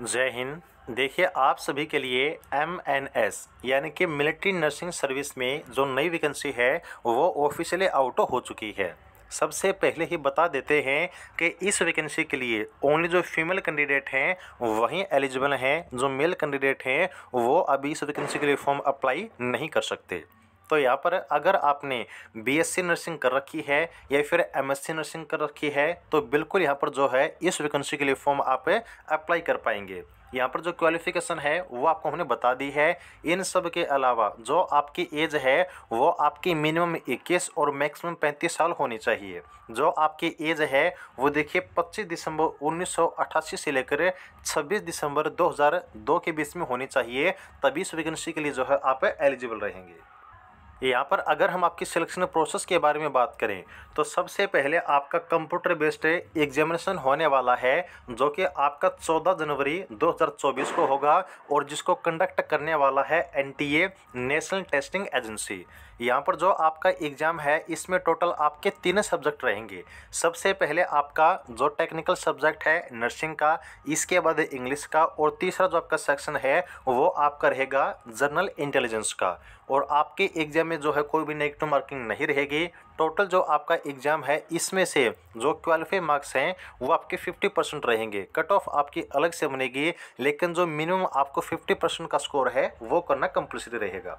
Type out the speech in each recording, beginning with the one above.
जय हिंद देखिए आप सभी के लिए एम एन एस यानी कि मिलिट्री नर्सिंग सर्विस में जो नई वैकेंसी है वो ऑफिशियली आउट हो चुकी है सबसे पहले ही बता देते हैं कि इस वैकेंसी के लिए ओनली जो फीमेल कैंडिडेट हैं वहीं एलिजिबल हैं जो मेल कैंडिडेट हैं वो अभी इस वैकेंसी के लिए फॉर्म अप्लाई नहीं कर सकते तो यहाँ पर अगर आपने बीएससी नर्सिंग कर रखी है या फिर एमएससी नर्सिंग कर रखी है तो बिल्कुल यहाँ पर जो है इस वैकेंसी के लिए फॉर्म आप अप्लाई कर पाएंगे यहाँ पर जो क्वालिफिकेशन है वो आपको हमने बता दी है इन सब के अलावा जो आपकी एज है वो आपकी मिनिमम 21 और मैक्सिमम 35 साल होनी चाहिए जो आपकी एज है वो देखिए 25 दिसंबर 1988 से लेकर 26 दिसंबर 2002 के बीच में होनी चाहिए तभी इस वैकेंसी के लिए जो है आप एलिजिबल रहेंगे यहाँ पर अगर हम आपकी सिलेक्शन प्रोसेस के बारे में बात करें तो सबसे पहले आपका कंप्यूटर बेस्ड एग्जामिनेशन होने वाला है जो कि आपका 14 जनवरी 2024 को होगा और जिसको कंडक्ट करने वाला है एनटीए नेशनल टेस्टिंग एजेंसी यहाँ पर जो आपका एग्ज़ाम है इसमें टोटल आपके तीन सब्जेक्ट रहेंगे सबसे पहले आपका जो टेक्निकल सब्जेक्ट है नर्सिंग का इसके बाद इंग्लिश का और तीसरा जो आपका सेक्शन है वो आपका रहेगा जनरल इंटेलिजेंस का और आपके एग्जाम में जो है कोई भी नेगेटिव मार्किंग नहीं रहेगी टोटल जो आपका एग्ज़ाम है इसमें से जो क्वालिफाई मार्क्स हैं वो आपके 50 परसेंट रहेंगे कट ऑफ आपकी अलग से बनेगी लेकिन जो मिनिमम आपको 50 परसेंट का स्कोर है वो करना कंपलसरी रहेगा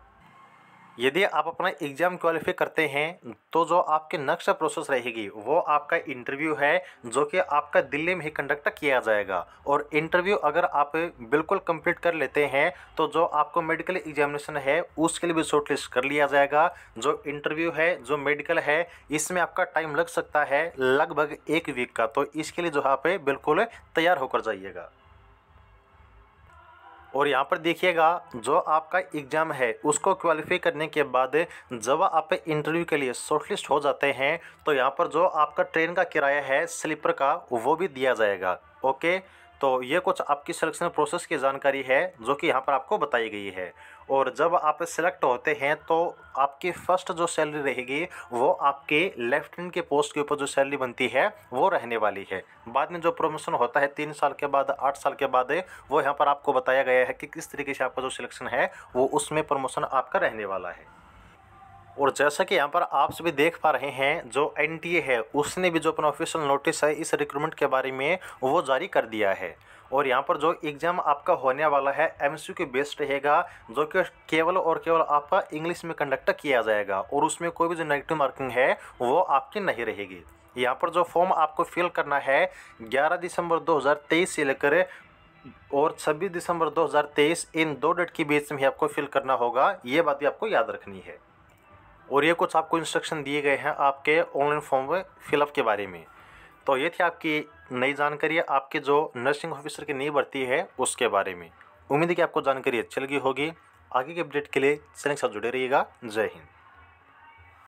यदि आप अपना एग्ज़ाम क्वालिफाई करते हैं तो जो आपके नक्श प्रोसेस रहेगी वो आपका इंटरव्यू है जो कि आपका दिल्ली में ही कंडक्ट किया जाएगा और इंटरव्यू अगर आप बिल्कुल कंप्लीट कर लेते हैं तो जो आपको मेडिकल एग्जामिनेशन है उसके लिए भी शॉर्टलिस्ट कर लिया जाएगा जो इंटरव्यू है जो मेडिकल है इसमें आपका टाइम लग सकता है लगभग एक वीक का तो इसके लिए जो आप बिल्कुल तैयार होकर जाइएगा और यहाँ पर देखिएगा जो आपका एग्ज़ाम है उसको क्वालिफाई करने के बाद जब आप इंटरव्यू के लिए शॉर्टलिस्ट हो जाते हैं तो यहाँ पर जो आपका ट्रेन का किराया है स्लीपर का वो भी दिया जाएगा ओके तो ये कुछ आपकी सिलेक्शन प्रोसेस की जानकारी है जो कि यहाँ पर आपको बताई गई है और जब आप सिलेक्ट होते हैं तो आपकी फ़र्स्ट जो सैलरी रहेगी वो आपके लेफ्टिनेंट के पोस्ट के ऊपर जो सैलरी बनती है वो रहने वाली है बाद में जो प्रमोशन होता है तीन साल के बाद आठ साल के बाद वो यहाँ पर आपको बताया गया है कि किस तरीके से आपका जो सिलेक्शन है वो उसमें प्रमोशन आपका रहने वाला है और जैसा कि यहाँ पर आप सभी देख पा रहे हैं जो एनटीए है उसने भी जो अपना ऑफिशियल नोटिस है इस रिक्रूटमेंट के बारे में वो जारी कर दिया है और यहाँ पर जो एग्ज़ाम आपका होने वाला है एम सी के बेस्ड रहेगा जो कि केवल और केवल आपका इंग्लिश में कंडक्ट किया जाएगा और उसमें कोई भी जो नेगेटिव मार्किंग है वो आपकी नहीं रहेगी यहाँ पर जो फॉर्म आपको फिल करना है ग्यारह दिसंबर दो से लेकर और छब्बीस दिसंबर दो इन दो डेट के बीच में ही आपको फिल करना होगा ये बात भी आपको याद रखनी है और ये कुछ आपको इंस्ट्रक्शन दिए गए हैं आपके ऑनलाइन फॉर्म में फिलअप के बारे में तो ये थी आपकी नई जानकारी आपके जो नर्सिंग ऑफिसर की नई भर्ती है उसके बारे में उम्मीद है कि आपको जानकारी अच्छी लगी होगी आगे की अपडेट के लिए चैनल के साथ जुड़े रहिएगा जय हिंद